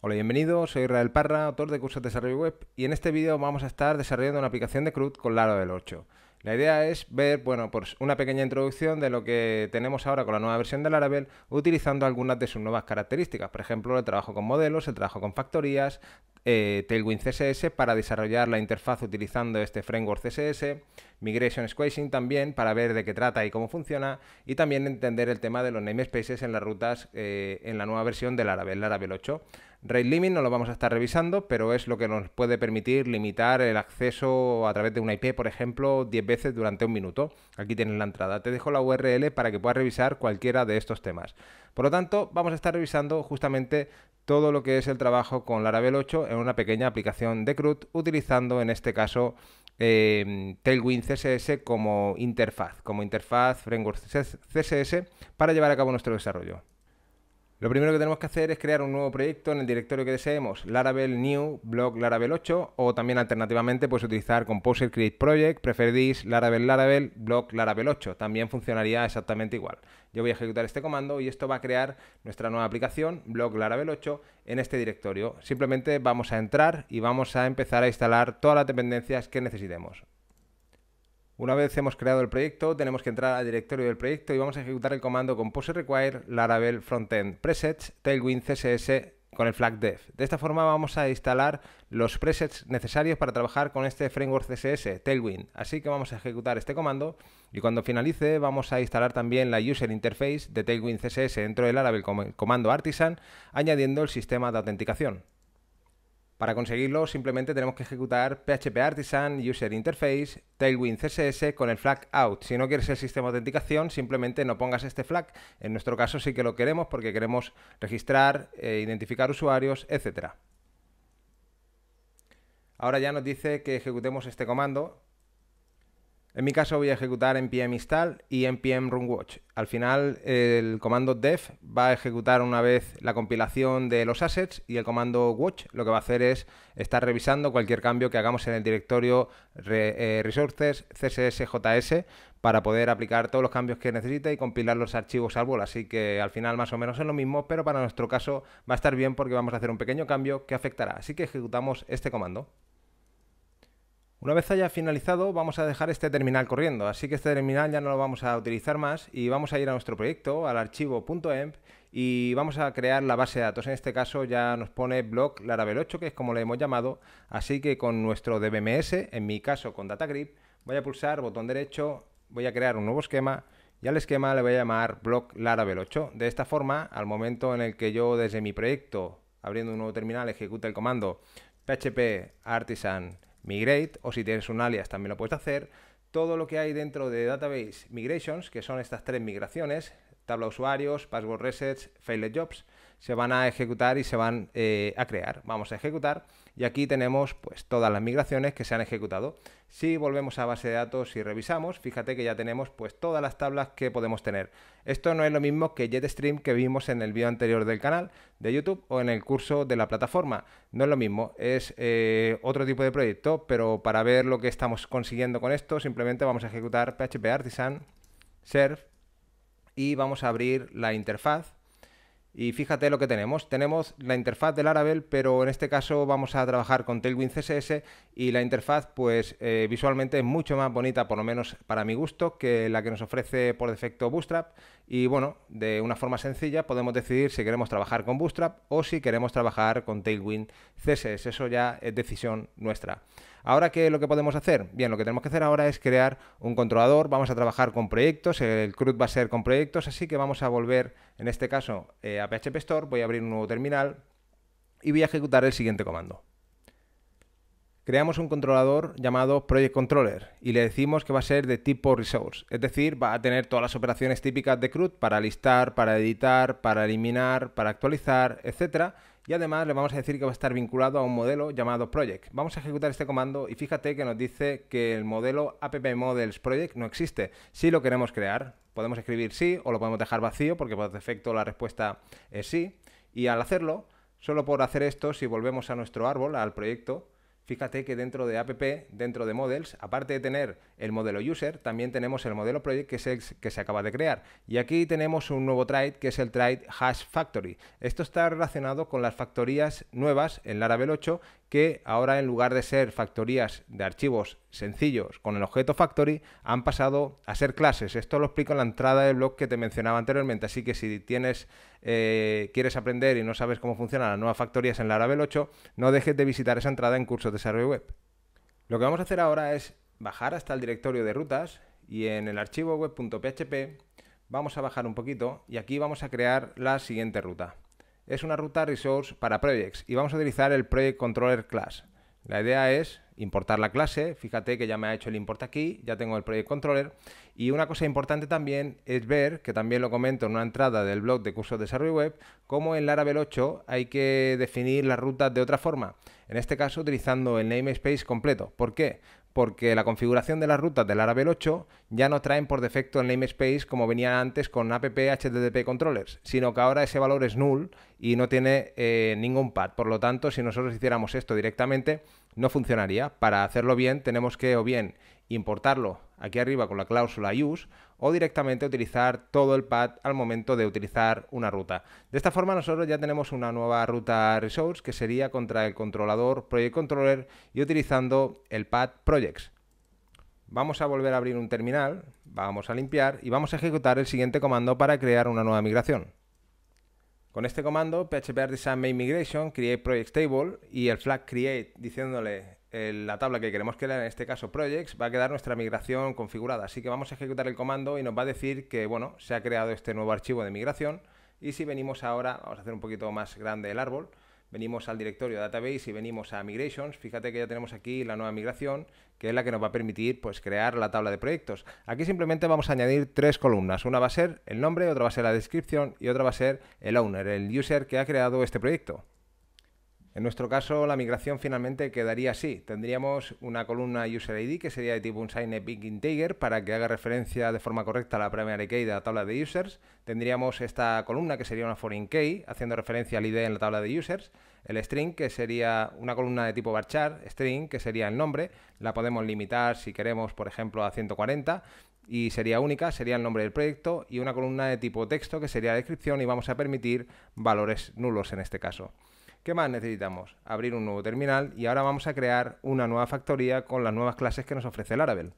Hola, bienvenido, soy Israel Parra, autor de cursos de desarrollo web y en este vídeo vamos a estar desarrollando una aplicación de CRUD con Laravel 8. La idea es ver, bueno, pues una pequeña introducción de lo que tenemos ahora con la nueva versión de Laravel utilizando algunas de sus nuevas características, por ejemplo, el trabajo con modelos, el trabajo con factorías, eh, Tailwind CSS para desarrollar la interfaz utilizando este framework CSS, Migration Squashing también para ver de qué trata y cómo funciona y también entender el tema de los namespaces en las rutas eh, en la nueva versión de Laravel, Laravel 8. Rate Limit no lo vamos a estar revisando, pero es lo que nos puede permitir limitar el acceso a través de una IP, por ejemplo, 10 veces durante un minuto. Aquí tienes la entrada. Te dejo la URL para que puedas revisar cualquiera de estos temas. Por lo tanto, vamos a estar revisando justamente todo lo que es el trabajo con Laravel 8 en una pequeña aplicación de CRUD, utilizando en este caso em, Tailwind CSS como interfaz, como interfaz framework CSS para llevar a cabo nuestro desarrollo. Lo primero que tenemos que hacer es crear un nuevo proyecto en el directorio que deseemos, Laravel New Blog Laravel 8 o también alternativamente puedes utilizar Composer Create Project, preferís Laravel Laravel Blog Laravel 8, también funcionaría exactamente igual. Yo voy a ejecutar este comando y esto va a crear nuestra nueva aplicación Blog Laravel 8 en este directorio. Simplemente vamos a entrar y vamos a empezar a instalar todas las dependencias que necesitemos. Una vez hemos creado el proyecto, tenemos que entrar al directorio del proyecto y vamos a ejecutar el comando compose require laravel frontend presets tailwind css con el flag dev. De esta forma vamos a instalar los presets necesarios para trabajar con este framework CSS, Tailwind. Así que vamos a ejecutar este comando y cuando finalice vamos a instalar también la user interface de Tailwind CSS dentro del Laravel el comando artisan, añadiendo el sistema de autenticación. Para conseguirlo simplemente tenemos que ejecutar PHP Artisan User Interface Tailwind CSS con el flag out. Si no quieres el sistema de autenticación, simplemente no pongas este flag. En nuestro caso sí que lo queremos porque queremos registrar, e identificar usuarios, etc. Ahora ya nos dice que ejecutemos este comando en mi caso voy a ejecutar npm install y npm runwatch. Al final el comando dev va a ejecutar una vez la compilación de los assets y el comando watch lo que va a hacer es estar revisando cualquier cambio que hagamos en el directorio eh, resources css.js para poder aplicar todos los cambios que necesite y compilar los archivos árbol. Así que al final más o menos es lo mismo, pero para nuestro caso va a estar bien porque vamos a hacer un pequeño cambio que afectará. Así que ejecutamos este comando. Una vez haya finalizado, vamos a dejar este terminal corriendo, así que este terminal ya no lo vamos a utilizar más y vamos a ir a nuestro proyecto, al archivo em, y vamos a crear la base de datos. En este caso ya nos pone blog Laravel 8, que es como le hemos llamado, así que con nuestro DBMS, en mi caso con DataGrip, voy a pulsar botón derecho, voy a crear un nuevo esquema y al esquema le voy a llamar blog Laravel 8. De esta forma, al momento en el que yo desde mi proyecto, abriendo un nuevo terminal, ejecute el comando php artisan migrate, o si tienes un alias también lo puedes hacer. Todo lo que hay dentro de Database Migrations, que son estas tres migraciones, tabla usuarios, password resets, failed jobs, se van a ejecutar y se van eh, a crear. Vamos a ejecutar y aquí tenemos pues todas las migraciones que se han ejecutado. Si volvemos a base de datos y revisamos, fíjate que ya tenemos pues todas las tablas que podemos tener. Esto no es lo mismo que JetStream que vimos en el vídeo anterior del canal de YouTube o en el curso de la plataforma. No es lo mismo, es eh, otro tipo de proyecto, pero para ver lo que estamos consiguiendo con esto, simplemente vamos a ejecutar PHP Artisan, Serve y vamos a abrir la interfaz y fíjate lo que tenemos. Tenemos la interfaz del Laravel, pero en este caso vamos a trabajar con Tailwind CSS y la interfaz, pues eh, visualmente es mucho más bonita, por lo menos para mi gusto, que la que nos ofrece por defecto Bootstrap. Y bueno, de una forma sencilla podemos decidir si queremos trabajar con Bootstrap o si queremos trabajar con Tailwind CSS. Eso ya es decisión nuestra. Ahora, ¿qué es lo que podemos hacer? Bien, lo que tenemos que hacer ahora es crear un controlador. Vamos a trabajar con proyectos. El CRUD va a ser con proyectos, así que vamos a volver, en este caso, eh, a PHP Store. Voy a abrir un nuevo terminal y voy a ejecutar el siguiente comando creamos un controlador llamado Project Controller y le decimos que va a ser de tipo resource, es decir, va a tener todas las operaciones típicas de CRUD para listar, para editar, para eliminar, para actualizar, etc. Y además le vamos a decir que va a estar vinculado a un modelo llamado Project. Vamos a ejecutar este comando y fíjate que nos dice que el modelo appModelsProject no existe. Si lo queremos crear, podemos escribir sí o lo podemos dejar vacío porque por defecto la respuesta es sí. Y al hacerlo, solo por hacer esto, si volvemos a nuestro árbol, al proyecto, Fíjate que dentro de app, dentro de models, aparte de tener el modelo user, también tenemos el modelo project que se, que se acaba de crear. Y aquí tenemos un nuevo trade que es el trade hash factory. Esto está relacionado con las factorías nuevas en Laravel 8 que ahora en lugar de ser factorías de archivos sencillos con el objeto factory, han pasado a ser clases. Esto lo explico en la entrada del blog que te mencionaba anteriormente, así que si tienes, eh, quieres aprender y no sabes cómo funcionan las nuevas factorías en Laravel 8, no dejes de visitar esa entrada en cursos de desarrollo web. Lo que vamos a hacer ahora es bajar hasta el directorio de rutas y en el archivo web.php vamos a bajar un poquito y aquí vamos a crear la siguiente ruta es una ruta resource para projects y vamos a utilizar el project controller class. La idea es importar la clase, fíjate que ya me ha hecho el import aquí, ya tengo el project controller y una cosa importante también es ver, que también lo comento en una entrada del blog de cursos de desarrollo web, cómo en Laravel 8 hay que definir las rutas de otra forma, en este caso utilizando el namespace completo. ¿Por qué? porque la configuración de las rutas del Laravel 8 ya no traen por defecto el namespace como venía antes con app HTTP controllers, sino que ahora ese valor es null y no tiene eh, ningún pad. Por lo tanto, si nosotros hiciéramos esto directamente, no funcionaría. Para hacerlo bien, tenemos que o bien importarlo aquí arriba con la cláusula use o directamente utilizar todo el pad al momento de utilizar una ruta. De esta forma nosotros ya tenemos una nueva ruta resource que sería contra el controlador project controller y utilizando el pad projects. Vamos a volver a abrir un terminal, vamos a limpiar y vamos a ejecutar el siguiente comando para crear una nueva migración. Con este comando, artisan main migration, create project table y el flag create diciéndole la tabla que queremos crear, en este caso projects, va a quedar nuestra migración configurada. Así que vamos a ejecutar el comando y nos va a decir que, bueno, se ha creado este nuevo archivo de migración. Y si venimos ahora, vamos a hacer un poquito más grande el árbol, venimos al directorio database y venimos a migrations, fíjate que ya tenemos aquí la nueva migración, que es la que nos va a permitir pues, crear la tabla de proyectos. Aquí simplemente vamos a añadir tres columnas. Una va a ser el nombre, otra va a ser la descripción y otra va a ser el owner, el user que ha creado este proyecto. En nuestro caso, la migración finalmente quedaría así. Tendríamos una columna User ID que sería de tipo un sign big integer para que haga referencia de forma correcta a la primary key de la tabla de users. Tendríamos esta columna que sería una foreign key haciendo referencia al ID en la tabla de users. El string que sería una columna de tipo barchar, string que sería el nombre. La podemos limitar si queremos, por ejemplo, a 140 y sería única, sería el nombre del proyecto y una columna de tipo texto que sería la descripción y vamos a permitir valores nulos en este caso. ¿Qué más necesitamos? Abrir un nuevo terminal y ahora vamos a crear una nueva factoría con las nuevas clases que nos ofrece Laravel.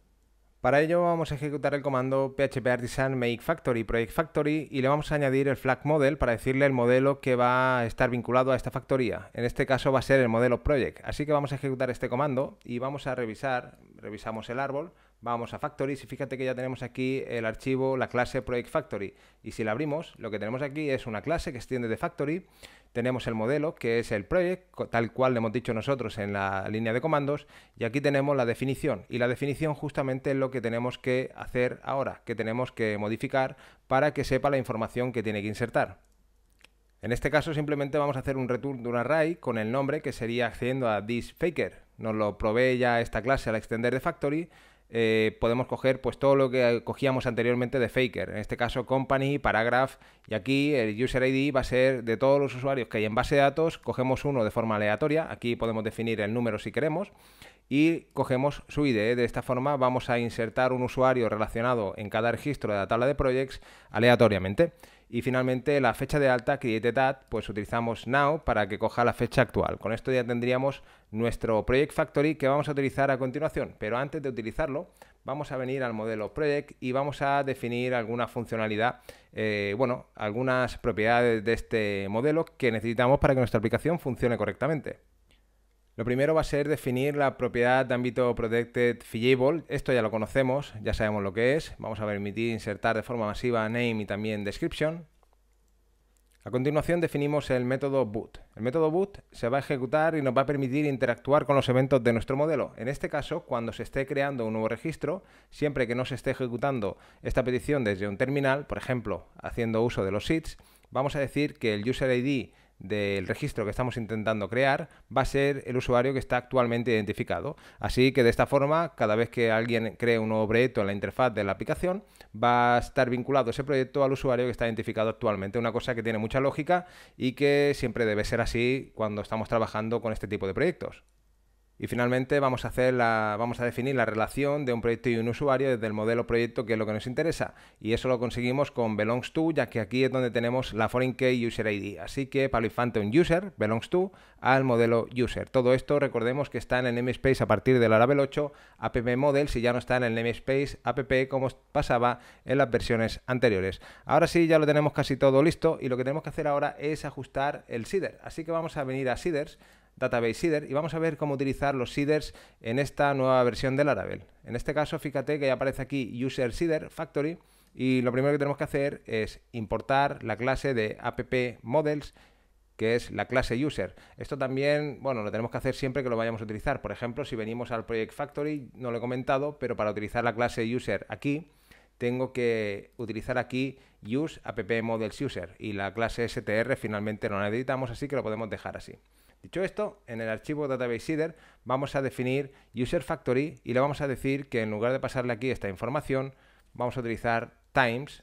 Para ello vamos a ejecutar el comando php artisan make factory project y le vamos a añadir el flag model para decirle el modelo que va a estar vinculado a esta factoría. En este caso va a ser el modelo project, así que vamos a ejecutar este comando y vamos a revisar, revisamos el árbol, vamos a Factory y fíjate que ya tenemos aquí el archivo, la clase Project Factory. Y si la abrimos, lo que tenemos aquí es una clase que extiende de Factory, tenemos el modelo, que es el project, tal cual le hemos dicho nosotros en la línea de comandos, y aquí tenemos la definición. Y la definición justamente es lo que tenemos que hacer ahora, que tenemos que modificar para que sepa la información que tiene que insertar. En este caso simplemente vamos a hacer un return de un array con el nombre que sería accediendo a this faker. Nos lo provee ya esta clase al extender de factory eh, podemos coger pues todo lo que cogíamos anteriormente de Faker, en este caso Company, Paragraph, y aquí el User ID va a ser de todos los usuarios que hay en base de datos, cogemos uno de forma aleatoria, aquí podemos definir el número si queremos, y cogemos su ID. ¿eh? De esta forma vamos a insertar un usuario relacionado en cada registro de la tabla de projects aleatoriamente. Y finalmente la fecha de alta, Created pues utilizamos Now para que coja la fecha actual. Con esto ya tendríamos nuestro Project Factory que vamos a utilizar a continuación. Pero antes de utilizarlo, vamos a venir al modelo Project y vamos a definir alguna funcionalidad, eh, bueno, algunas propiedades de este modelo que necesitamos para que nuestra aplicación funcione correctamente. Lo primero va a ser definir la propiedad de ámbito protected fillable. Esto ya lo conocemos, ya sabemos lo que es. Vamos a permitir insertar de forma masiva name y también description. A continuación definimos el método boot. El método boot se va a ejecutar y nos va a permitir interactuar con los eventos de nuestro modelo. En este caso, cuando se esté creando un nuevo registro, siempre que no se esté ejecutando esta petición desde un terminal, por ejemplo, haciendo uso de los seeds, vamos a decir que el user ID del registro que estamos intentando crear va a ser el usuario que está actualmente identificado. Así que de esta forma, cada vez que alguien cree un nuevo proyecto en la interfaz de la aplicación, va a estar vinculado ese proyecto al usuario que está identificado actualmente. Una cosa que tiene mucha lógica y que siempre debe ser así cuando estamos trabajando con este tipo de proyectos. Y finalmente vamos a, hacer la, vamos a definir la relación de un proyecto y un usuario desde el modelo proyecto, que es lo que nos interesa. Y eso lo conseguimos con belongs to, ya que aquí es donde tenemos la foreign key user ID. Así que para el un user, belongs to, al modelo user. Todo esto recordemos que está en el namespace a partir del Laravel 8, app model, si ya no está en el namespace app como pasaba en las versiones anteriores. Ahora sí, ya lo tenemos casi todo listo y lo que tenemos que hacer ahora es ajustar el seeder. Así que vamos a venir a Seeders, Database Seeder y vamos a ver cómo utilizar los seeders en esta nueva versión de Laravel. En este caso, fíjate que ya aparece aquí User Seeder Factory y lo primero que tenemos que hacer es importar la clase de app models que es la clase user. Esto también, bueno, lo tenemos que hacer siempre que lo vayamos a utilizar. Por ejemplo, si venimos al Project Factory, no lo he comentado, pero para utilizar la clase user aquí, tengo que utilizar aquí use app models user y la clase str finalmente no necesitamos, así que lo podemos dejar así. Dicho esto, en el archivo Database Seeder vamos a definir User Factory y le vamos a decir que en lugar de pasarle aquí esta información, vamos a utilizar times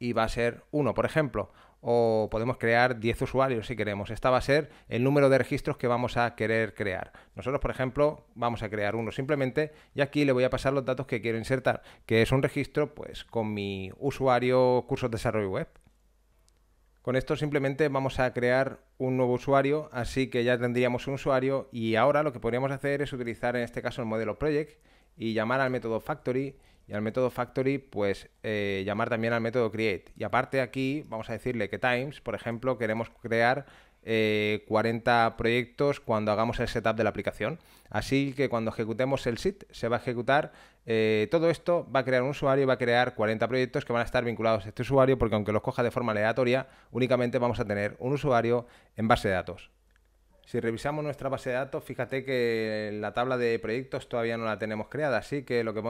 y va a ser 1, por ejemplo, o podemos crear 10 usuarios si queremos. Esta va a ser el número de registros que vamos a querer crear. Nosotros, por ejemplo, vamos a crear uno simplemente y aquí le voy a pasar los datos que quiero insertar, que es un registro pues con mi usuario cursos de desarrollo web. Con esto simplemente vamos a crear un nuevo usuario, así que ya tendríamos un usuario y ahora lo que podríamos hacer es utilizar en este caso el modelo project y llamar al método factory y al método factory pues eh, llamar también al método create. Y aparte aquí vamos a decirle que times, por ejemplo, queremos crear 40 eh, proyectos cuando hagamos el setup de la aplicación. Así que cuando ejecutemos el SIT se va a ejecutar eh, todo esto va a crear un usuario, y va a crear 40 proyectos que van a estar vinculados a este usuario, porque aunque los coja de forma aleatoria, únicamente vamos a tener un usuario en base de datos. Si revisamos nuestra base de datos, fíjate que la tabla de proyectos todavía no la tenemos creada, así que lo que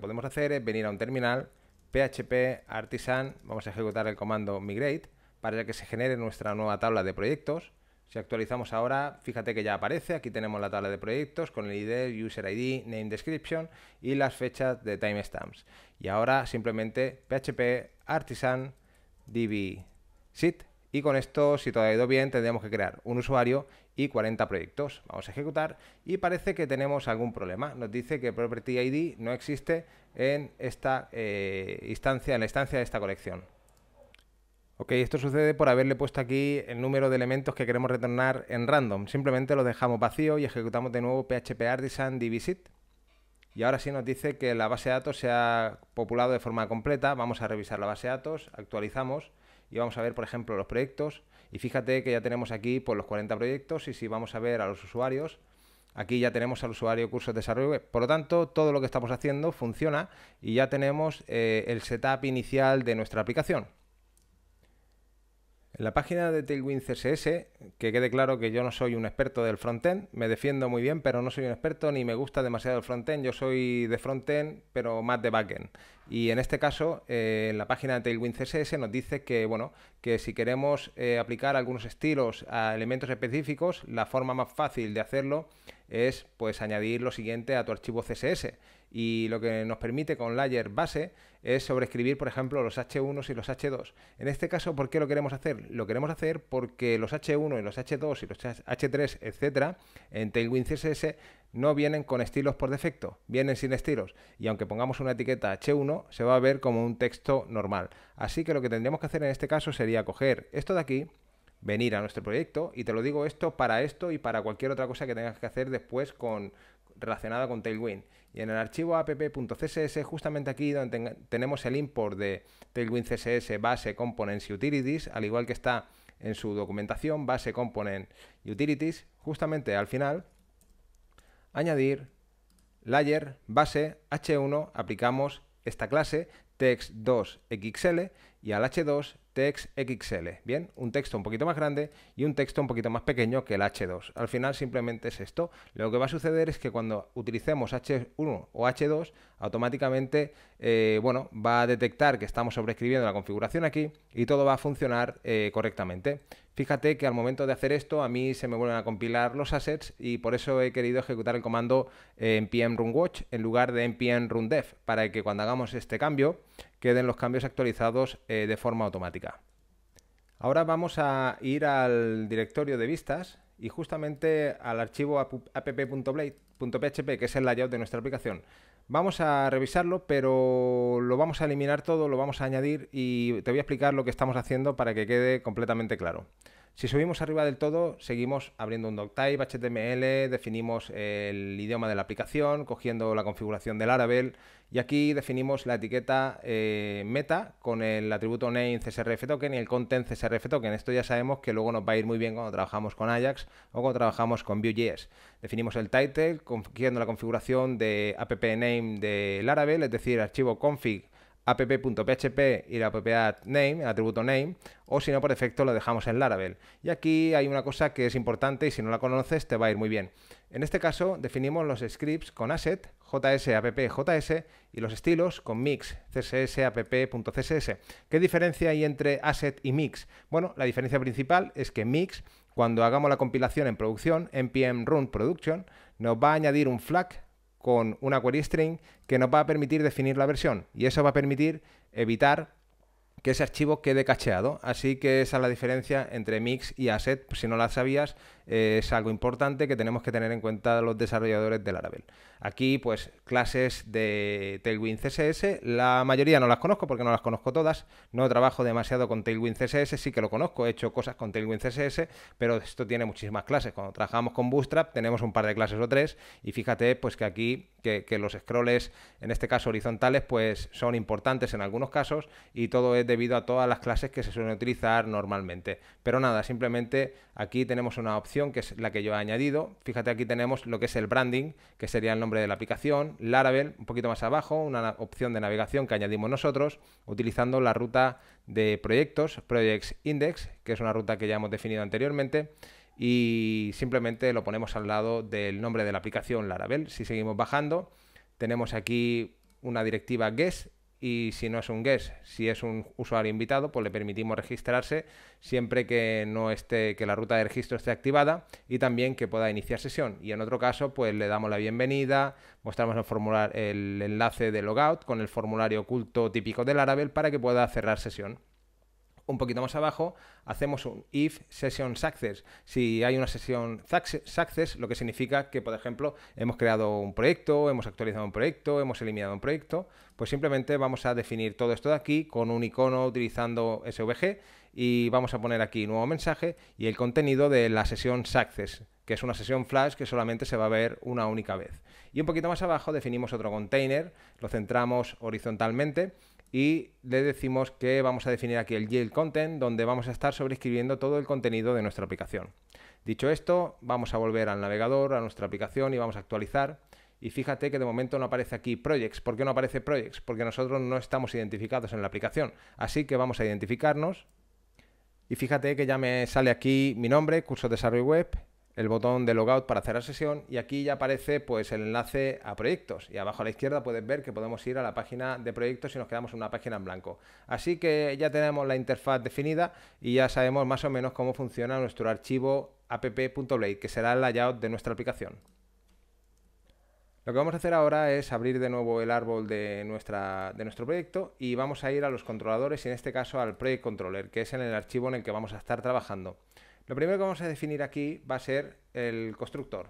podemos hacer es venir a un terminal, php artisan, vamos a ejecutar el comando migrate para que se genere nuestra nueva tabla de proyectos si actualizamos ahora, fíjate que ya aparece, aquí tenemos la tabla de proyectos con el ID, User ID, Name Description y las fechas de timestamps. Y ahora simplemente PHP Artisan DB sit y con esto, si todo ha ido bien, tendríamos que crear un usuario y 40 proyectos. Vamos a ejecutar y parece que tenemos algún problema. Nos dice que Property ID no existe en esta eh, instancia, en la instancia de esta colección. Ok, esto sucede por haberle puesto aquí el número de elementos que queremos retornar en random. Simplemente lo dejamos vacío y ejecutamos de nuevo php artisan visit Y ahora sí nos dice que la base de datos se ha populado de forma completa. Vamos a revisar la base de datos, actualizamos y vamos a ver, por ejemplo, los proyectos. Y fíjate que ya tenemos aquí por pues, los 40 proyectos y si vamos a ver a los usuarios, aquí ya tenemos al usuario cursos de desarrollo web. Por lo tanto, todo lo que estamos haciendo funciona y ya tenemos eh, el setup inicial de nuestra aplicación. En la página de Tailwind CSS, que quede claro que yo no soy un experto del frontend, me defiendo muy bien, pero no soy un experto ni me gusta demasiado el frontend, yo soy de frontend, pero más de backend. Y en este caso, eh, en la página de Tailwind CSS nos dice que, bueno, que si queremos eh, aplicar algunos estilos a elementos específicos, la forma más fácil de hacerlo es pues añadir lo siguiente a tu archivo CSS y lo que nos permite con layer base es sobreescribir, por ejemplo, los H1 y los H2. En este caso, ¿por qué lo queremos hacer? Lo queremos hacer porque los H1 y los H2 y los H3, etcétera, en Tailwind CSS no vienen con estilos por defecto, vienen sin estilos. Y aunque pongamos una etiqueta H1, se va a ver como un texto normal. Así que lo que tendríamos que hacer en este caso sería coger esto de aquí, venir a nuestro proyecto. Y te lo digo esto para esto y para cualquier otra cosa que tengas que hacer después con, relacionada con Tailwind. Y en el archivo app.css, justamente aquí donde tenemos el import de Tailwind CSS base components utilities, al igual que está en su documentación base component utilities, justamente al final, añadir layer base h1, aplicamos esta clase text2xl y al h2 text Bien, un texto un poquito más grande y un texto un poquito más pequeño que el h2. Al final simplemente es esto. Lo que va a suceder es que cuando utilicemos h1 o h2, automáticamente eh, bueno, va a detectar que estamos sobreescribiendo la configuración aquí y todo va a funcionar eh, correctamente. Fíjate que al momento de hacer esto a mí se me vuelven a compilar los assets y por eso he querido ejecutar el comando eh, npm watch en lugar de npm dev para que cuando hagamos este cambio queden los cambios actualizados eh, de forma automática. Ahora vamos a ir al directorio de vistas y justamente al archivo app.blade.php, que es el layout de nuestra aplicación. Vamos a revisarlo, pero lo vamos a eliminar todo, lo vamos a añadir y te voy a explicar lo que estamos haciendo para que quede completamente claro. Si subimos arriba del todo, seguimos abriendo un doctype, HTML, definimos el idioma de la aplicación, cogiendo la configuración del Laravel y aquí definimos la etiqueta eh, meta con el atributo name CSRF token y el content CSRF token. Esto ya sabemos que luego nos va a ir muy bien cuando trabajamos con Ajax o cuando trabajamos con Vue.js. Definimos el title cogiendo la configuración de app name de Laravel, es decir, archivo config app.php y la propiedad name, atributo name, o si no, por defecto lo dejamos en Laravel. Y aquí hay una cosa que es importante y si no la conoces te va a ir muy bien. En este caso definimos los scripts con asset, js, app, js, y los estilos con mix, css, app.css. ¿Qué diferencia hay entre asset y mix? Bueno, la diferencia principal es que mix, cuando hagamos la compilación en producción, npm run production, nos va a añadir un flag con una query string que nos va a permitir definir la versión y eso va a permitir evitar que ese archivo quede cacheado. Así que esa es la diferencia entre mix y asset, si no la sabías, eh, es algo importante que tenemos que tener en cuenta los desarrolladores de Laravel. Aquí, pues, clases de Tailwind CSS, la mayoría no las conozco porque no las conozco todas, no trabajo demasiado con Tailwind CSS, sí que lo conozco, he hecho cosas con Tailwind CSS, pero esto tiene muchísimas clases. Cuando trabajamos con Bootstrap tenemos un par de clases o tres y fíjate, pues, que aquí, que, que los scrolls, en este caso horizontales, pues, son importantes en algunos casos y todo es debido a todas las clases que se suelen utilizar normalmente. Pero nada, simplemente aquí tenemos una opción que es la que yo he añadido. Fíjate, aquí tenemos lo que es el branding, que sería el nombre de la aplicación, Laravel, un poquito más abajo, una opción de navegación que añadimos nosotros, utilizando la ruta de proyectos, Projects Index, que es una ruta que ya hemos definido anteriormente, y simplemente lo ponemos al lado del nombre de la aplicación Laravel. Si seguimos bajando, tenemos aquí una directiva guest y si no es un guest, si es un usuario invitado, pues le permitimos registrarse siempre que no esté que la ruta de registro esté activada y también que pueda iniciar sesión. Y en otro caso, pues le damos la bienvenida, mostramos el, el enlace de logout con el formulario oculto típico del Laravel para que pueda cerrar sesión un poquito más abajo, hacemos un if session success, Si hay una sesión success lo que significa que, por ejemplo, hemos creado un proyecto, hemos actualizado un proyecto, hemos eliminado un proyecto, pues simplemente vamos a definir todo esto de aquí con un icono utilizando SVG y vamos a poner aquí nuevo mensaje y el contenido de la sesión success, que es una sesión flash que solamente se va a ver una única vez. Y un poquito más abajo definimos otro container, lo centramos horizontalmente y le decimos que vamos a definir aquí el Yield Content, donde vamos a estar sobreescribiendo todo el contenido de nuestra aplicación. Dicho esto, vamos a volver al navegador, a nuestra aplicación y vamos a actualizar. Y fíjate que de momento no aparece aquí Projects. ¿Por qué no aparece Projects? Porque nosotros no estamos identificados en la aplicación. Así que vamos a identificarnos. Y fíjate que ya me sale aquí mi nombre, curso de desarrollo web, el botón de logout para cerrar sesión y aquí ya aparece pues el enlace a proyectos y abajo a la izquierda puedes ver que podemos ir a la página de proyectos y nos quedamos en una página en blanco. Así que ya tenemos la interfaz definida y ya sabemos más o menos cómo funciona nuestro archivo app.blade que será el layout de nuestra aplicación. Lo que vamos a hacer ahora es abrir de nuevo el árbol de, nuestra, de nuestro proyecto y vamos a ir a los controladores y en este caso al Project Controller que es en el archivo en el que vamos a estar trabajando. Lo primero que vamos a definir aquí va a ser el constructor.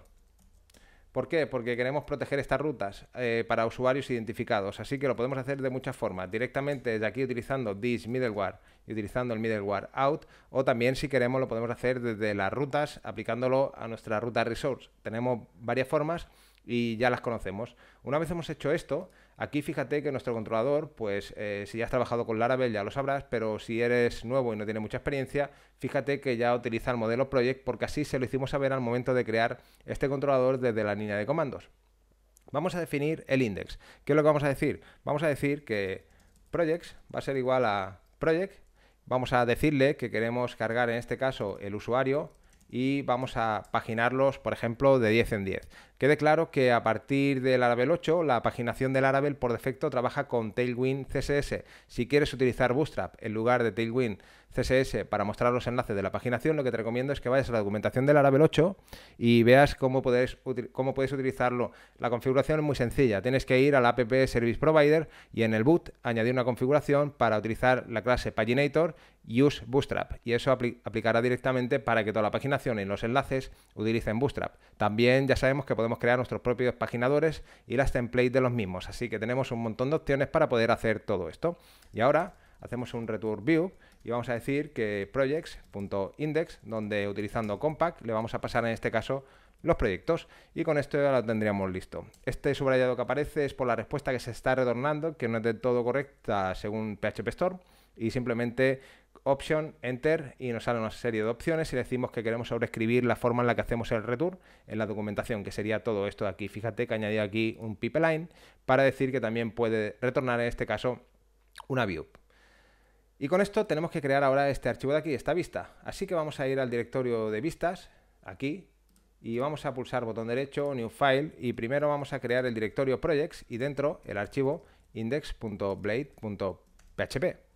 ¿Por qué? Porque queremos proteger estas rutas eh, para usuarios identificados. Así que lo podemos hacer de muchas formas. Directamente desde aquí utilizando this middleware y utilizando el middleware out. O también si queremos lo podemos hacer desde las rutas aplicándolo a nuestra ruta resource. Tenemos varias formas y ya las conocemos. Una vez hemos hecho esto, aquí fíjate que nuestro controlador, pues eh, si ya has trabajado con Laravel ya lo sabrás, pero si eres nuevo y no tienes mucha experiencia, fíjate que ya utiliza el modelo Project porque así se lo hicimos saber al momento de crear este controlador desde la línea de comandos. Vamos a definir el index. ¿Qué es lo que vamos a decir? Vamos a decir que projects va a ser igual a project. Vamos a decirle que queremos cargar en este caso el usuario y vamos a paginarlos, por ejemplo, de 10 en 10. Quede claro que a partir del Laravel 8, la paginación del Laravel por defecto trabaja con Tailwind CSS. Si quieres utilizar Bootstrap en lugar de Tailwind CSS para mostrar los enlaces de la paginación, lo que te recomiendo es que vayas a la documentación del Laravel 8 y veas cómo puedes, cómo puedes utilizarlo. La configuración es muy sencilla. Tienes que ir al app Service Provider y en el boot añadir una configuración para utilizar la clase Paginator Use Bootstrap y eso aplicará directamente para que toda la paginación y los enlaces utilicen Bootstrap. También ya sabemos que podemos podemos crear nuestros propios paginadores y las templates de los mismos. Así que tenemos un montón de opciones para poder hacer todo esto. Y ahora hacemos un return view y vamos a decir que projects.index, donde utilizando compact le vamos a pasar en este caso los proyectos y con esto ya lo tendríamos listo. Este subrayado que aparece es por la respuesta que se está retornando, que no es del todo correcta según PHP Store y simplemente Option, Enter y nos sale una serie de opciones y decimos que queremos sobreescribir la forma en la que hacemos el return en la documentación, que sería todo esto de aquí. Fíjate que añadí aquí un pipeline para decir que también puede retornar en este caso una view. Y con esto tenemos que crear ahora este archivo de aquí, esta vista. Así que vamos a ir al directorio de vistas, aquí, y vamos a pulsar botón derecho, New File, y primero vamos a crear el directorio Projects y dentro el archivo index.blade.php.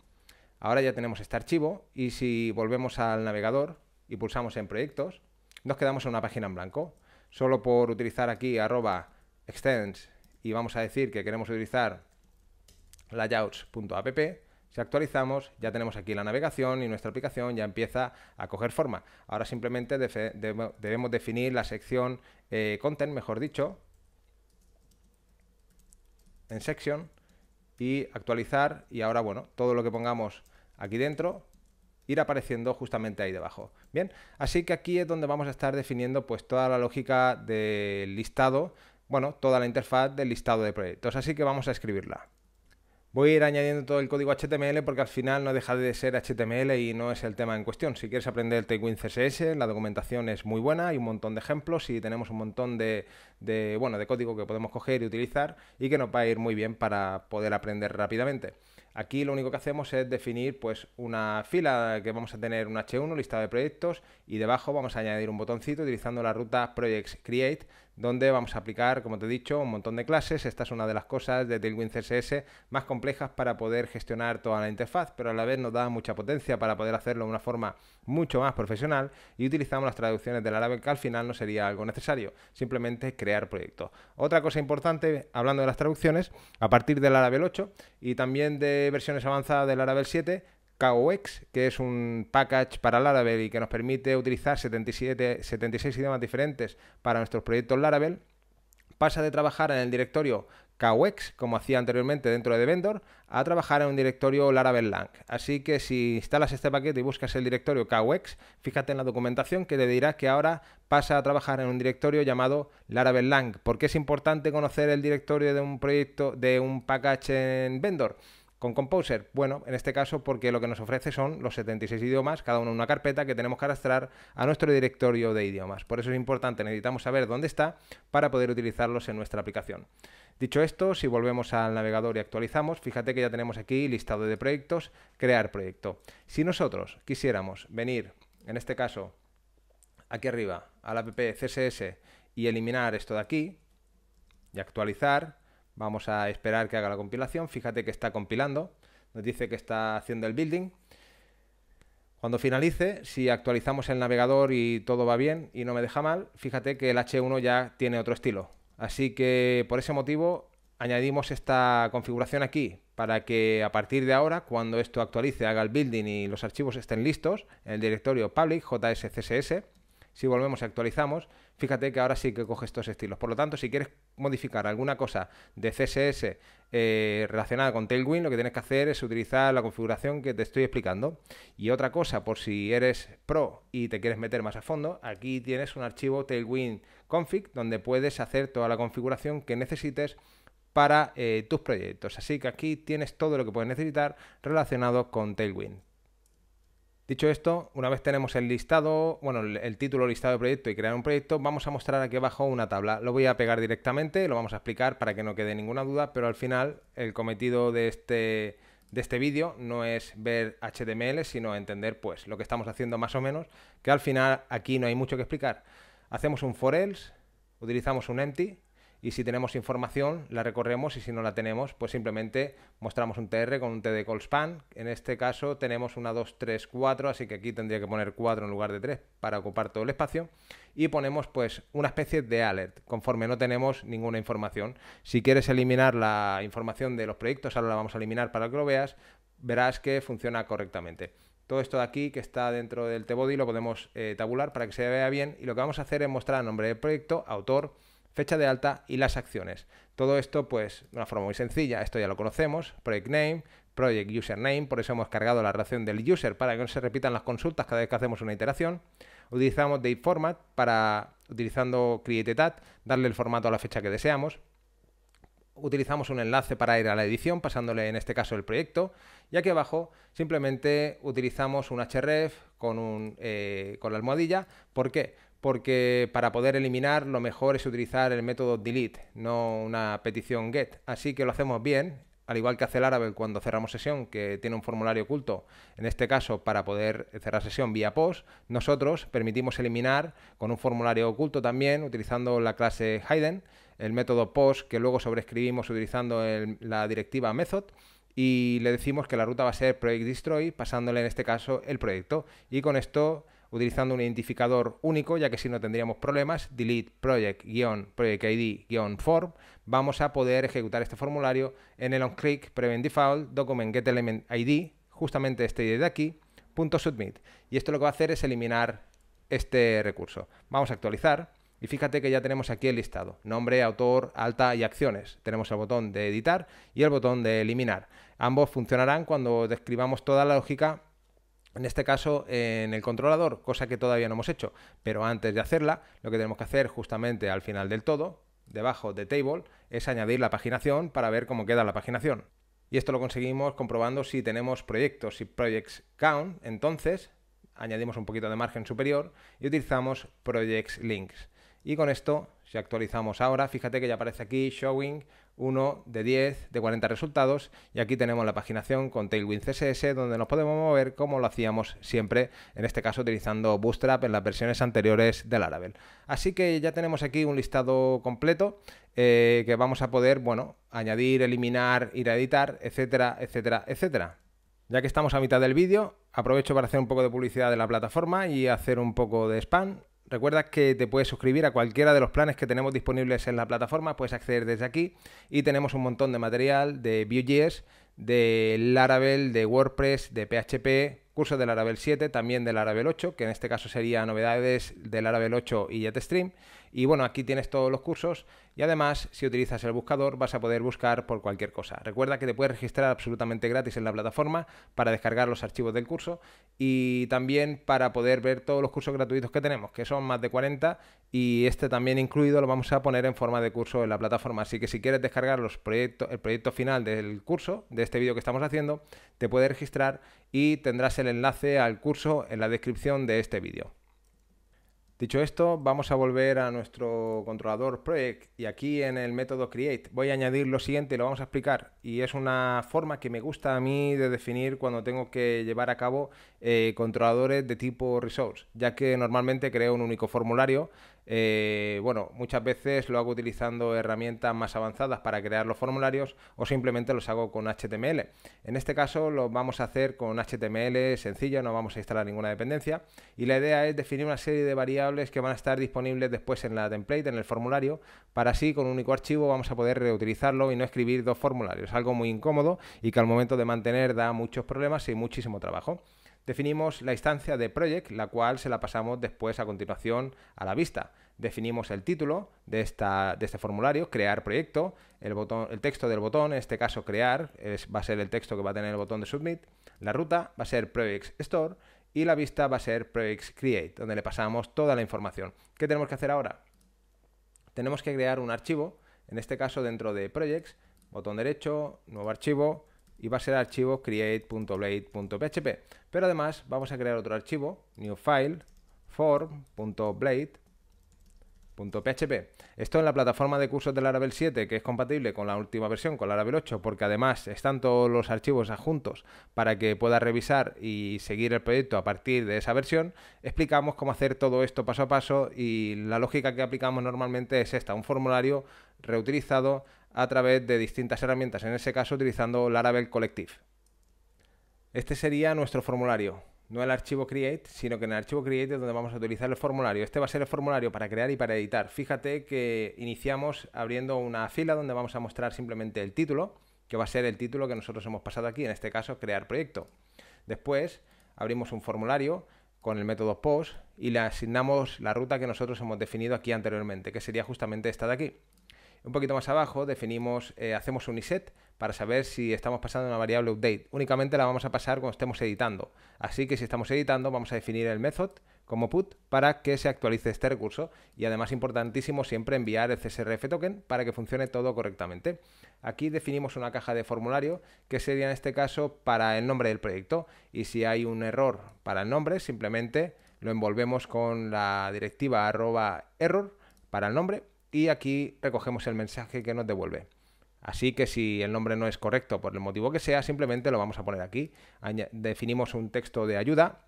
Ahora ya tenemos este archivo y si volvemos al navegador y pulsamos en proyectos, nos quedamos en una página en blanco. Solo por utilizar aquí arroba extends y vamos a decir que queremos utilizar layouts.app, si actualizamos ya tenemos aquí la navegación y nuestra aplicación ya empieza a coger forma. Ahora simplemente debemos definir la sección eh, content, mejor dicho, en section y actualizar y ahora bueno, todo lo que pongamos aquí dentro, ir apareciendo justamente ahí debajo. Bien, así que aquí es donde vamos a estar definiendo pues toda la lógica del listado, bueno, toda la interfaz del listado de proyectos. Así que vamos a escribirla. Voy a ir añadiendo todo el código HTML porque al final no deja de ser HTML y no es el tema en cuestión. Si quieres aprender el Tailwind CSS, la documentación es muy buena, hay un montón de ejemplos y tenemos un montón de, bueno, de código que podemos coger y utilizar y que nos va a ir muy bien para poder aprender rápidamente. Aquí lo único que hacemos es definir pues, una fila que vamos a tener un H1, lista de proyectos, y debajo vamos a añadir un botoncito utilizando la ruta Projects Create donde vamos a aplicar, como te he dicho, un montón de clases. Esta es una de las cosas de Tailwind CSS más complejas para poder gestionar toda la interfaz, pero a la vez nos da mucha potencia para poder hacerlo de una forma mucho más profesional y utilizamos las traducciones del árabe que al final no sería algo necesario, simplemente crear proyectos. Otra cosa importante, hablando de las traducciones, a partir del árabe 8 y también de versiones avanzadas del árabe 7, KOX, que es un package para Laravel y que nos permite utilizar 77, 76 idiomas diferentes para nuestros proyectos Laravel, pasa de trabajar en el directorio KOX, como hacía anteriormente dentro de Vendor, a trabajar en un directorio Laravel Lang. Así que si instalas este paquete y buscas el directorio KOX, fíjate en la documentación que te dirá que ahora pasa a trabajar en un directorio llamado Laravel Lang. ¿Por qué es importante conocer el directorio de un proyecto, de un package en Vendor? Con Composer, bueno, en este caso porque lo que nos ofrece son los 76 idiomas, cada uno en una carpeta que tenemos que arrastrar a nuestro directorio de idiomas. Por eso es importante, necesitamos saber dónde está para poder utilizarlos en nuestra aplicación. Dicho esto, si volvemos al navegador y actualizamos, fíjate que ya tenemos aquí listado de proyectos, crear proyecto. Si nosotros quisiéramos venir, en este caso, aquí arriba, al app CSS y eliminar esto de aquí y actualizar, Vamos a esperar que haga la compilación. Fíjate que está compilando. Nos dice que está haciendo el building. Cuando finalice, si actualizamos el navegador y todo va bien y no me deja mal, fíjate que el H1 ya tiene otro estilo. Así que por ese motivo añadimos esta configuración aquí para que a partir de ahora, cuando esto actualice, haga el building y los archivos estén listos en el directorio public jscss, si volvemos y actualizamos, fíjate que ahora sí que coge estos estilos. Por lo tanto, si quieres modificar alguna cosa de CSS eh, relacionada con Tailwind, lo que tienes que hacer es utilizar la configuración que te estoy explicando. Y otra cosa, por si eres pro y te quieres meter más a fondo, aquí tienes un archivo Tailwind config donde puedes hacer toda la configuración que necesites para eh, tus proyectos. Así que aquí tienes todo lo que puedes necesitar relacionado con Tailwind. Dicho esto, una vez tenemos el listado, bueno, el título listado de proyecto y crear un proyecto, vamos a mostrar aquí abajo una tabla. Lo voy a pegar directamente, lo vamos a explicar para que no quede ninguna duda, pero al final el cometido de este, de este vídeo no es ver HTML, sino entender pues lo que estamos haciendo más o menos, que al final aquí no hay mucho que explicar. Hacemos un for else, utilizamos un empty, y si tenemos información la recorremos y si no la tenemos pues simplemente mostramos un TR con un TD call span. En este caso tenemos una 2, 3, 4, así que aquí tendría que poner 4 en lugar de 3 para ocupar todo el espacio y ponemos pues una especie de alert conforme no tenemos ninguna información. Si quieres eliminar la información de los proyectos, ahora la vamos a eliminar para que lo veas, verás que funciona correctamente. Todo esto de aquí que está dentro del T-Body lo podemos eh, tabular para que se vea bien y lo que vamos a hacer es mostrar nombre del proyecto, autor, fecha de alta y las acciones. Todo esto, pues, de una forma muy sencilla, esto ya lo conocemos, project name, project username, por eso hemos cargado la relación del user para que no se repitan las consultas cada vez que hacemos una iteración. Utilizamos date format para, utilizando date darle el formato a la fecha que deseamos. Utilizamos un enlace para ir a la edición, pasándole en este caso el proyecto. Y aquí abajo simplemente utilizamos un href con, eh, con la almohadilla. ¿Por qué? porque para poder eliminar lo mejor es utilizar el método delete, no una petición get. Así que lo hacemos bien, al igual que hace el árabe cuando cerramos sesión, que tiene un formulario oculto, en este caso para poder cerrar sesión vía post, nosotros permitimos eliminar con un formulario oculto también utilizando la clase hidden, el método post que luego sobreescribimos utilizando la directiva method y le decimos que la ruta va a ser project destroy, pasándole en este caso el proyecto. Y con esto utilizando un identificador único, ya que si no tendríamos problemas, delete project-projectid-form, vamos a poder ejecutar este formulario en el onClick prevent default document id, justamente este ID de aquí, punto .submit. Y esto lo que va a hacer es eliminar este recurso. Vamos a actualizar. Y fíjate que ya tenemos aquí el listado, nombre, autor, alta y acciones. Tenemos el botón de editar y el botón de eliminar. Ambos funcionarán cuando describamos toda la lógica en este caso, en el controlador, cosa que todavía no hemos hecho, pero antes de hacerla, lo que tenemos que hacer justamente al final del todo, debajo de table, es añadir la paginación para ver cómo queda la paginación. Y esto lo conseguimos comprobando si tenemos proyectos, si projects count, entonces añadimos un poquito de margen superior y utilizamos projects links. Y con esto, si actualizamos ahora, fíjate que ya aparece aquí showing 1 de 10 de 40 resultados y aquí tenemos la paginación con Tailwind CSS donde nos podemos mover como lo hacíamos siempre, en este caso utilizando Bootstrap en las versiones anteriores de Laravel. Así que ya tenemos aquí un listado completo eh, que vamos a poder, bueno, añadir, eliminar, ir a editar, etcétera, etcétera, etcétera. Ya que estamos a mitad del vídeo, aprovecho para hacer un poco de publicidad de la plataforma y hacer un poco de spam. Recuerda que te puedes suscribir a cualquiera de los planes que tenemos disponibles en la plataforma, puedes acceder desde aquí y tenemos un montón de material de Vue.js, de Laravel, de WordPress, de PHP, cursos de Laravel 7, también de Laravel 8, que en este caso sería novedades de Laravel 8 y JetStream, y bueno, aquí tienes todos los cursos y además si utilizas el buscador vas a poder buscar por cualquier cosa. Recuerda que te puedes registrar absolutamente gratis en la plataforma para descargar los archivos del curso y también para poder ver todos los cursos gratuitos que tenemos, que son más de 40 y este también incluido lo vamos a poner en forma de curso en la plataforma. Así que si quieres descargar los el proyecto final del curso, de este vídeo que estamos haciendo, te puedes registrar y tendrás el enlace al curso en la descripción de este vídeo. Dicho esto, vamos a volver a nuestro controlador project y aquí en el método create voy a añadir lo siguiente, lo vamos a explicar y es una forma que me gusta a mí de definir cuando tengo que llevar a cabo eh, controladores de tipo resource, ya que normalmente creo un único formulario eh, bueno, muchas veces lo hago utilizando herramientas más avanzadas para crear los formularios o simplemente los hago con HTML. En este caso lo vamos a hacer con HTML sencillo, no vamos a instalar ninguna dependencia y la idea es definir una serie de variables que van a estar disponibles después en la template, en el formulario, para así con un único archivo vamos a poder reutilizarlo y no escribir dos formularios, algo muy incómodo y que al momento de mantener da muchos problemas y muchísimo trabajo. Definimos la instancia de project, la cual se la pasamos después a continuación a la vista. Definimos el título de, esta, de este formulario, crear proyecto, el, botón, el texto del botón, en este caso crear, es, va a ser el texto que va a tener el botón de submit, la ruta va a ser projects store y la vista va a ser projects create, donde le pasamos toda la información. ¿Qué tenemos que hacer ahora? Tenemos que crear un archivo, en este caso dentro de projects, botón derecho, nuevo archivo, y va a ser archivo create.blade.php. Pero además vamos a crear otro archivo, new file, form.blade.php Esto en la plataforma de cursos del Laravel 7, que es compatible con la última versión, con Laravel 8, porque además están todos los archivos adjuntos para que pueda revisar y seguir el proyecto a partir de esa versión, explicamos cómo hacer todo esto paso a paso y la lógica que aplicamos normalmente es esta, un formulario reutilizado a través de distintas herramientas, en ese caso utilizando Laravel Collective. Este sería nuestro formulario, no el archivo create, sino que en el archivo create es donde vamos a utilizar el formulario. Este va a ser el formulario para crear y para editar. Fíjate que iniciamos abriendo una fila donde vamos a mostrar simplemente el título, que va a ser el título que nosotros hemos pasado aquí, en este caso crear proyecto. Después abrimos un formulario con el método post y le asignamos la ruta que nosotros hemos definido aquí anteriormente, que sería justamente esta de aquí. Un poquito más abajo definimos, eh, hacemos un iset para saber si estamos pasando una variable update. Únicamente la vamos a pasar cuando estemos editando. Así que si estamos editando vamos a definir el method como put para que se actualice este recurso y además importantísimo siempre enviar el CSRF token para que funcione todo correctamente. Aquí definimos una caja de formulario que sería en este caso para el nombre del proyecto y si hay un error para el nombre simplemente lo envolvemos con la directiva arroba error para el nombre y aquí recogemos el mensaje que nos devuelve. Así que si el nombre no es correcto por el motivo que sea, simplemente lo vamos a poner aquí. definimos un texto de ayuda,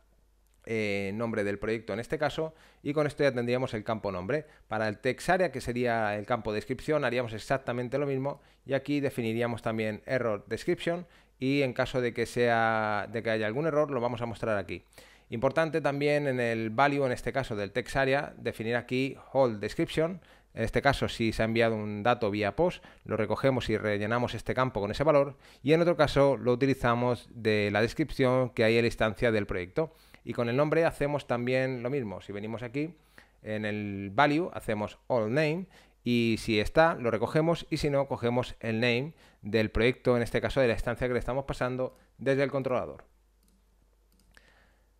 eh, nombre del proyecto en este caso, y con esto ya tendríamos el campo nombre. Para el text area que sería el campo descripción, haríamos exactamente lo mismo y aquí definiríamos también error description y en caso de que, sea, de que haya algún error lo vamos a mostrar aquí. Importante también en el value, en este caso del text area definir aquí hold description, en este caso, si se ha enviado un dato vía POST, lo recogemos y rellenamos este campo con ese valor. Y en otro caso, lo utilizamos de la descripción que hay en la instancia del proyecto. Y con el nombre hacemos también lo mismo. Si venimos aquí, en el value hacemos all name y si está, lo recogemos y si no, cogemos el name del proyecto, en este caso de la instancia que le estamos pasando desde el controlador.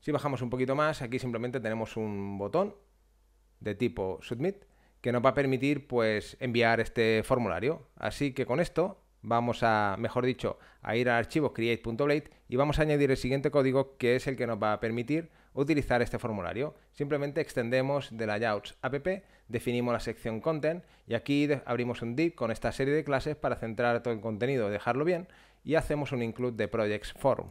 Si bajamos un poquito más, aquí simplemente tenemos un botón de tipo submit que nos va a permitir pues enviar este formulario. Así que con esto vamos a, mejor dicho, a ir al archivo create.blade y vamos a añadir el siguiente código que es el que nos va a permitir utilizar este formulario. Simplemente extendemos de layouts app, definimos la sección content y aquí abrimos un div con esta serie de clases para centrar todo el contenido, dejarlo bien y hacemos un include de projects form.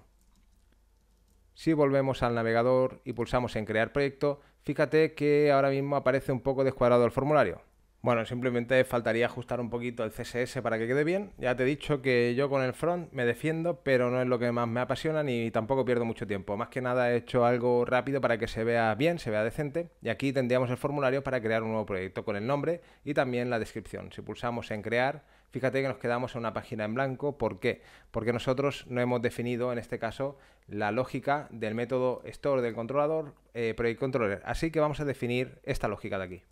Si volvemos al navegador y pulsamos en crear proyecto, fíjate que ahora mismo aparece un poco descuadrado el formulario. Bueno, simplemente faltaría ajustar un poquito el CSS para que quede bien. Ya te he dicho que yo con el front me defiendo, pero no es lo que más me apasiona ni tampoco pierdo mucho tiempo. Más que nada he hecho algo rápido para que se vea bien, se vea decente. Y aquí tendríamos el formulario para crear un nuevo proyecto con el nombre y también la descripción. Si pulsamos en crear, fíjate que nos quedamos en una página en blanco. ¿Por qué? Porque nosotros no hemos definido en este caso la lógica del método store del controlador eh, controller. Así que vamos a definir esta lógica de aquí.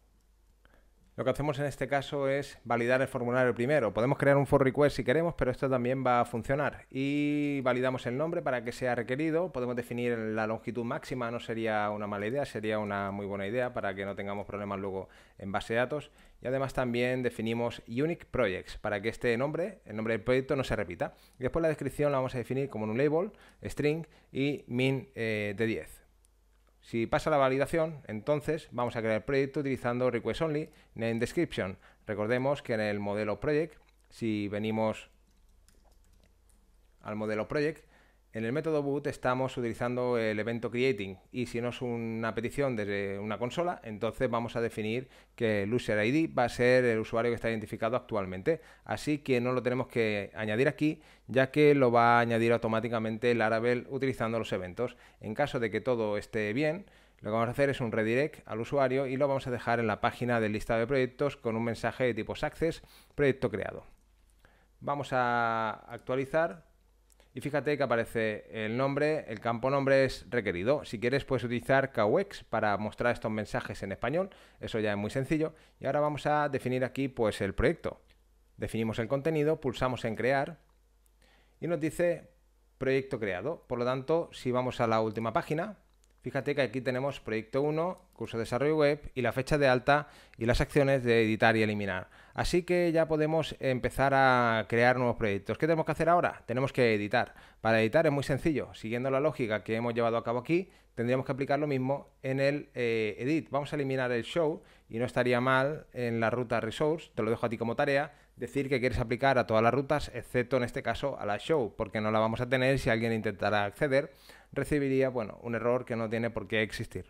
Lo que hacemos en este caso es validar el formulario primero. Podemos crear un for request si queremos, pero esto también va a funcionar. Y validamos el nombre para que sea requerido. Podemos definir la longitud máxima, no sería una mala idea, sería una muy buena idea para que no tengamos problemas luego en base de datos. Y además también definimos unique projects para que este nombre, el nombre del proyecto, no se repita. Y después la descripción la vamos a definir como un label, string y min eh, de 10. Si pasa la validación, entonces vamos a crear el proyecto utilizando request only name description. Recordemos que en el modelo project, si venimos al modelo project, en el método boot estamos utilizando el evento creating y si no es una petición desde una consola, entonces vamos a definir que el user ID va a ser el usuario que está identificado actualmente. Así que no lo tenemos que añadir aquí, ya que lo va a añadir automáticamente el Laravel utilizando los eventos. En caso de que todo esté bien, lo que vamos a hacer es un redirect al usuario y lo vamos a dejar en la página del listado de proyectos con un mensaje de tipo success, proyecto creado. Vamos a actualizar y fíjate que aparece el nombre, el campo nombre es requerido. Si quieres puedes utilizar KUX para mostrar estos mensajes en español, eso ya es muy sencillo. Y ahora vamos a definir aquí pues el proyecto. Definimos el contenido, pulsamos en crear y nos dice proyecto creado. Por lo tanto, si vamos a la última página, Fíjate que aquí tenemos proyecto 1, curso de desarrollo web y la fecha de alta y las acciones de editar y eliminar. Así que ya podemos empezar a crear nuevos proyectos. ¿Qué tenemos que hacer ahora? Tenemos que editar. Para editar es muy sencillo. Siguiendo la lógica que hemos llevado a cabo aquí, tendríamos que aplicar lo mismo en el eh, edit. Vamos a eliminar el show y no estaría mal en la ruta resource, te lo dejo a ti como tarea, decir que quieres aplicar a todas las rutas, excepto en este caso a la show, porque no la vamos a tener si alguien intentará acceder recibiría bueno, un error que no tiene por qué existir.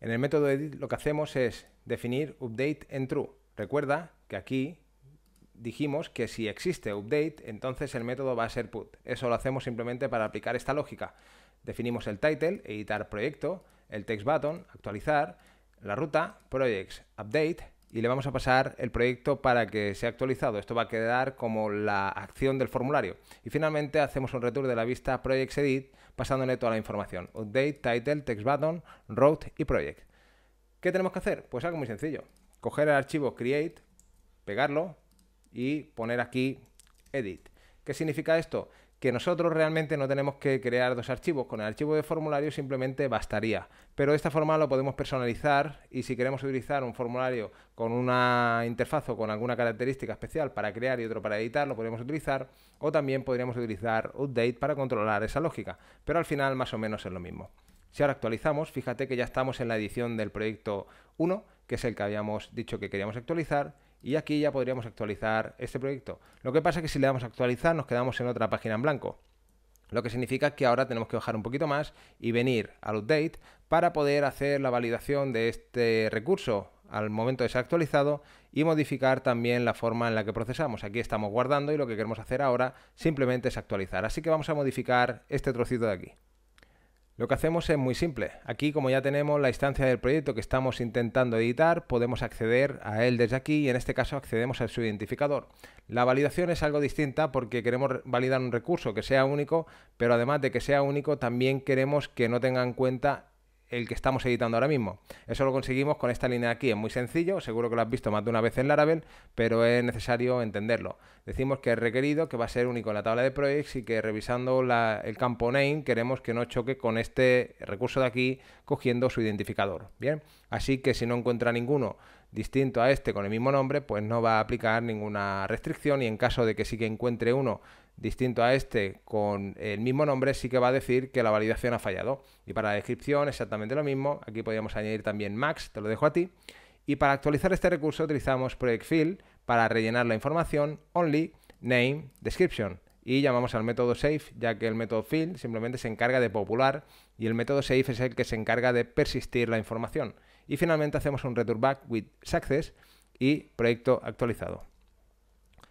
En el método edit lo que hacemos es definir update en true. Recuerda que aquí dijimos que si existe update, entonces el método va a ser put. Eso lo hacemos simplemente para aplicar esta lógica. Definimos el title, editar proyecto, el text button, actualizar, la ruta, projects, update, y le vamos a pasar el proyecto para que sea actualizado. Esto va a quedar como la acción del formulario. Y finalmente hacemos un retour de la vista Projects Edit pasándole toda la información. Update, title, text button, route y project. ¿Qué tenemos que hacer? Pues algo muy sencillo. Coger el archivo create, pegarlo y poner aquí edit. ¿Qué significa esto? que nosotros realmente no tenemos que crear dos archivos, con el archivo de formulario simplemente bastaría. Pero de esta forma lo podemos personalizar y si queremos utilizar un formulario con una interfaz o con alguna característica especial para crear y otro para editar, lo podemos utilizar o también podríamos utilizar update para controlar esa lógica, pero al final más o menos es lo mismo. Si ahora actualizamos, fíjate que ya estamos en la edición del proyecto 1, que es el que habíamos dicho que queríamos actualizar, y aquí ya podríamos actualizar este proyecto. Lo que pasa es que si le damos a actualizar nos quedamos en otra página en blanco. Lo que significa que ahora tenemos que bajar un poquito más y venir al update para poder hacer la validación de este recurso al momento de ser actualizado y modificar también la forma en la que procesamos. Aquí estamos guardando y lo que queremos hacer ahora simplemente es actualizar. Así que vamos a modificar este trocito de aquí. Lo que hacemos es muy simple. Aquí, como ya tenemos la instancia del proyecto que estamos intentando editar, podemos acceder a él desde aquí y en este caso accedemos a su identificador. La validación es algo distinta porque queremos validar un recurso que sea único, pero además de que sea único, también queremos que no tenga en cuenta el que estamos editando ahora mismo. Eso lo conseguimos con esta línea aquí. Es muy sencillo, seguro que lo has visto más de una vez en Laravel, pero es necesario entenderlo. Decimos que es requerido, que va a ser único en la tabla de projects y que revisando el campo name queremos que no choque con este recurso de aquí cogiendo su identificador. Bien, así que si no encuentra ninguno distinto a este con el mismo nombre, pues no va a aplicar ninguna restricción y en caso de que sí que encuentre uno distinto a este con el mismo nombre, sí que va a decir que la validación ha fallado. Y para la descripción exactamente lo mismo. Aquí podríamos añadir también max, te lo dejo a ti. Y para actualizar este recurso utilizamos project field para rellenar la información only name description y llamamos al método save, ya que el método field simplemente se encarga de popular y el método save es el que se encarga de persistir la información. Y finalmente hacemos un return back with success y proyecto actualizado.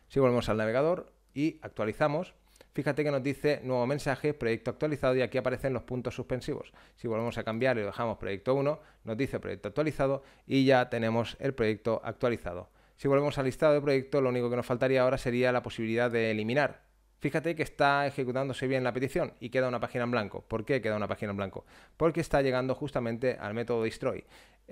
Si volvemos al navegador, y actualizamos, fíjate que nos dice nuevo mensaje, proyecto actualizado y aquí aparecen los puntos suspensivos. Si volvemos a cambiar y dejamos proyecto 1, nos dice proyecto actualizado y ya tenemos el proyecto actualizado. Si volvemos al listado de proyectos, lo único que nos faltaría ahora sería la posibilidad de eliminar. Fíjate que está ejecutándose bien la petición y queda una página en blanco. ¿Por qué queda una página en blanco? Porque está llegando justamente al método destroy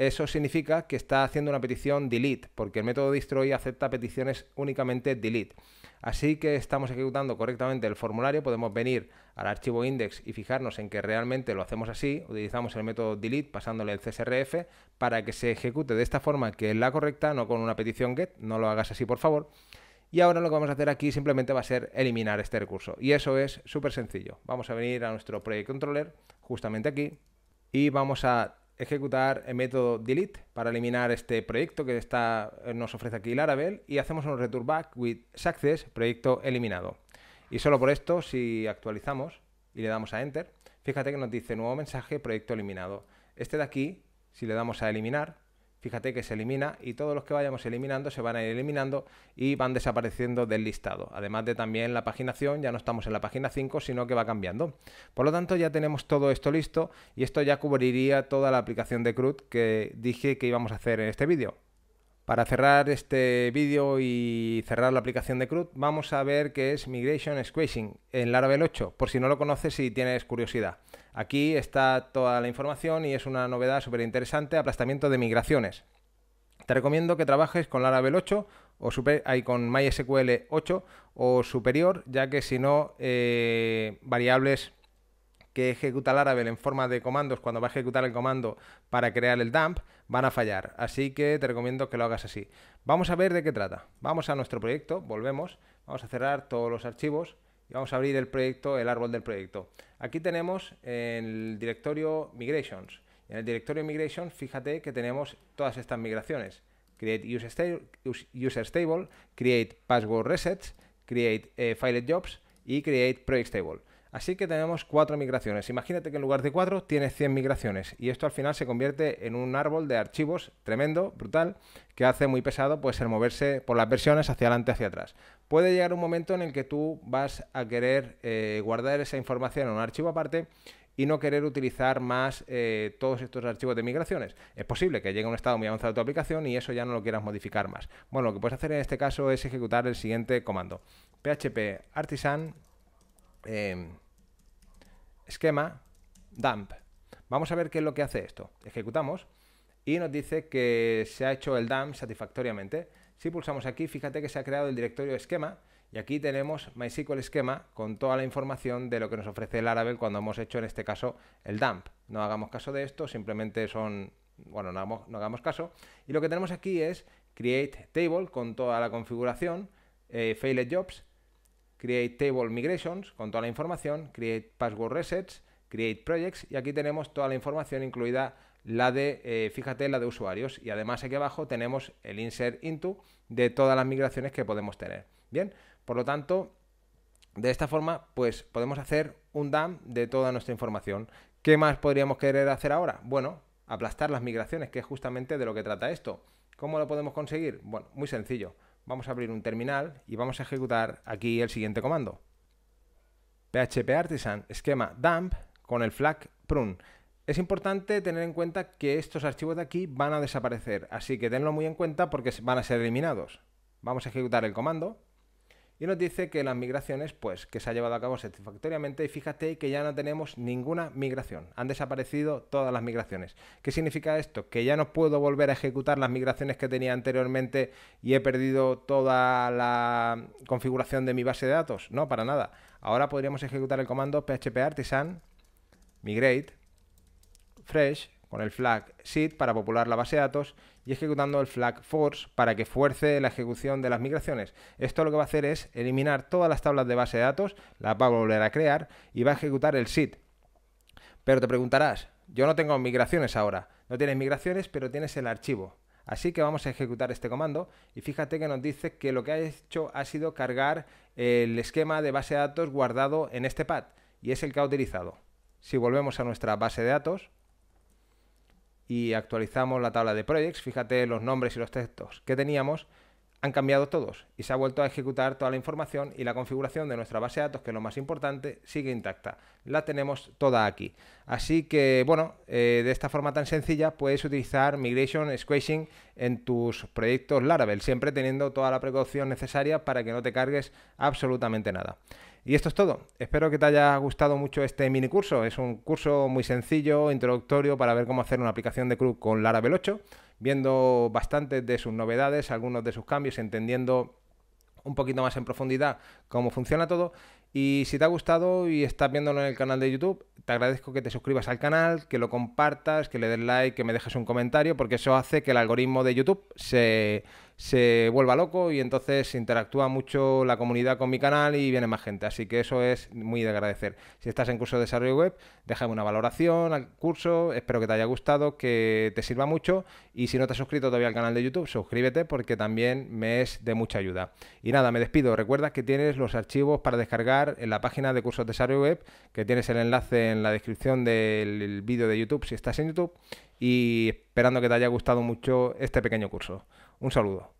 eso significa que está haciendo una petición delete, porque el método destroy acepta peticiones únicamente delete. Así que estamos ejecutando correctamente el formulario, podemos venir al archivo index y fijarnos en que realmente lo hacemos así, utilizamos el método delete pasándole el CSRF para que se ejecute de esta forma que es la correcta, no con una petición get, no lo hagas así por favor. Y ahora lo que vamos a hacer aquí simplemente va a ser eliminar este recurso. Y eso es súper sencillo. Vamos a venir a nuestro Project Controller, justamente aquí, y vamos a ejecutar el método delete para eliminar este proyecto que está, eh, nos ofrece aquí Laravel y hacemos un return back with success, proyecto eliminado. Y solo por esto, si actualizamos y le damos a enter, fíjate que nos dice nuevo mensaje, proyecto eliminado. Este de aquí, si le damos a eliminar, fíjate que se elimina y todos los que vayamos eliminando se van a ir eliminando y van desapareciendo del listado. Además de también la paginación, ya no estamos en la página 5, sino que va cambiando. Por lo tanto, ya tenemos todo esto listo y esto ya cubriría toda la aplicación de CRUD que dije que íbamos a hacer en este vídeo. Para cerrar este vídeo y cerrar la aplicación de CRUD, vamos a ver qué es Migration Squashing en Laravel 8, por si no lo conoces y tienes curiosidad. Aquí está toda la información y es una novedad súper interesante, aplastamiento de migraciones. Te recomiendo que trabajes con Laravel 8 o con MySQL 8 o superior, ya que si no, eh, variables que ejecuta Laravel en forma de comandos cuando va a ejecutar el comando para crear el dump van a fallar. Así que te recomiendo que lo hagas así. Vamos a ver de qué trata. Vamos a nuestro proyecto, volvemos, vamos a cerrar todos los archivos y vamos a abrir el proyecto, el árbol del proyecto. Aquí tenemos el directorio migrations. En el directorio migrations, fíjate que tenemos todas estas migraciones. Create user, stable, create password resets, create eh, file jobs y create project stable. Así que tenemos cuatro migraciones. Imagínate que en lugar de cuatro tienes 100 migraciones y esto al final se convierte en un árbol de archivos tremendo, brutal, que hace muy pesado pues el moverse por las versiones hacia adelante, hacia atrás puede llegar un momento en el que tú vas a querer eh, guardar esa información en un archivo aparte y no querer utilizar más eh, todos estos archivos de migraciones. Es posible que llegue a un estado muy avanzado de tu aplicación y eso ya no lo quieras modificar más. Bueno, lo que puedes hacer en este caso es ejecutar el siguiente comando. php artisan em, esquema dump. Vamos a ver qué es lo que hace esto. Ejecutamos y nos dice que se ha hecho el dump satisfactoriamente. Si pulsamos aquí, fíjate que se ha creado el directorio esquema y aquí tenemos MySQL esquema con toda la información de lo que nos ofrece el Laravel cuando hemos hecho en este caso el dump. No hagamos caso de esto, simplemente son, bueno, no hagamos, caso. Y lo que tenemos aquí es create table con toda la configuración, eh, failed jobs, create table migrations con toda la información, create password resets, create projects y aquí tenemos toda la información incluida la de, eh, fíjate, la de usuarios. Y además aquí abajo tenemos el insert into de todas las migraciones que podemos tener. Bien, por lo tanto, de esta forma, pues podemos hacer un dump de toda nuestra información. ¿Qué más podríamos querer hacer ahora? Bueno, aplastar las migraciones, que es justamente de lo que trata esto. ¿Cómo lo podemos conseguir? Bueno, muy sencillo. Vamos a abrir un terminal y vamos a ejecutar aquí el siguiente comando. PHP Artisan esquema dump con el flag prune. Es importante tener en cuenta que estos archivos de aquí van a desaparecer, así que tenlo muy en cuenta porque van a ser eliminados. Vamos a ejecutar el comando y nos dice que las migraciones, pues, que se ha llevado a cabo satisfactoriamente y fíjate que ya no tenemos ninguna migración. Han desaparecido todas las migraciones. ¿Qué significa esto? Que ya no puedo volver a ejecutar las migraciones que tenía anteriormente y he perdido toda la configuración de mi base de datos. No, para nada. Ahora podríamos ejecutar el comando php artisan migrate fresh con el flag seed para popular la base de datos y ejecutando el flag force para que fuerce la ejecución de las migraciones. Esto lo que va a hacer es eliminar todas las tablas de base de datos, las va a volver a crear y va a ejecutar el seed. Pero te preguntarás, yo no tengo migraciones ahora. No tienes migraciones, pero tienes el archivo. Así que vamos a ejecutar este comando y fíjate que nos dice que lo que ha hecho ha sido cargar el esquema de base de datos guardado en este pad y es el que ha utilizado. Si volvemos a nuestra base de datos, y actualizamos la tabla de projects, fíjate los nombres y los textos que teníamos, han cambiado todos y se ha vuelto a ejecutar toda la información y la configuración de nuestra base de datos, que es lo más importante, sigue intacta. La tenemos toda aquí. Así que, bueno, eh, de esta forma tan sencilla puedes utilizar Migration Squashing en tus proyectos Laravel, siempre teniendo toda la precaución necesaria para que no te cargues absolutamente nada. Y esto es todo. Espero que te haya gustado mucho este mini curso. Es un curso muy sencillo, introductorio, para ver cómo hacer una aplicación de CRUD con Laravel 8, viendo bastantes de sus novedades, algunos de sus cambios, entendiendo un poquito más en profundidad cómo funciona todo. Y si te ha gustado y estás viéndolo en el canal de YouTube, te agradezco que te suscribas al canal, que lo compartas, que le des like, que me dejes un comentario, porque eso hace que el algoritmo de YouTube se se vuelva loco y entonces interactúa mucho la comunidad con mi canal y viene más gente. Así que eso es muy de agradecer. Si estás en curso de desarrollo web, déjame una valoración al curso. Espero que te haya gustado, que te sirva mucho. Y si no te has suscrito todavía al canal de YouTube, suscríbete porque también me es de mucha ayuda. Y nada, me despido. Recuerda que tienes los archivos para descargar en la página de cursos de desarrollo web, que tienes el enlace en la descripción del vídeo de YouTube si estás en YouTube. Y esperando que te haya gustado mucho este pequeño curso. Un saludo.